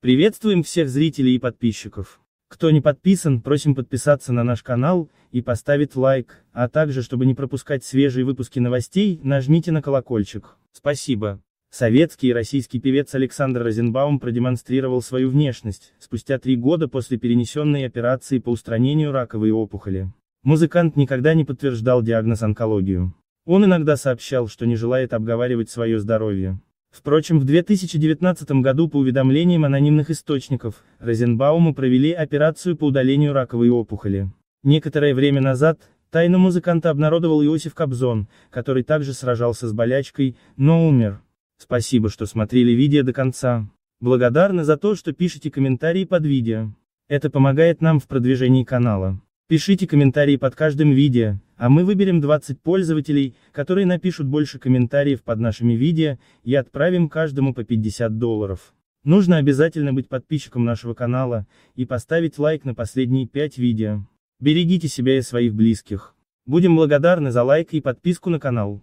Приветствуем всех зрителей и подписчиков. Кто не подписан, просим подписаться на наш канал и поставить лайк, а также, чтобы не пропускать свежие выпуски новостей, нажмите на колокольчик. Спасибо. Советский и российский певец Александр Розенбаум продемонстрировал свою внешность, спустя три года после перенесенной операции по устранению раковой опухоли. Музыкант никогда не подтверждал диагноз онкологию. Он иногда сообщал, что не желает обговаривать свое здоровье. Впрочем, в 2019 году по уведомлениям анонимных источников, Розенбауму провели операцию по удалению раковой опухоли. Некоторое время назад, тайну музыканта обнародовал Иосиф Кобзон, который также сражался с болячкой, но умер. Спасибо, что смотрели видео до конца. Благодарны за то, что пишите комментарии под видео. Это помогает нам в продвижении канала. Пишите комментарии под каждым видео, а мы выберем 20 пользователей, которые напишут больше комментариев под нашими видео, и отправим каждому по 50 долларов. Нужно обязательно быть подписчиком нашего канала, и поставить лайк на последние 5 видео. Берегите себя и своих близких. Будем благодарны за лайк и подписку на канал.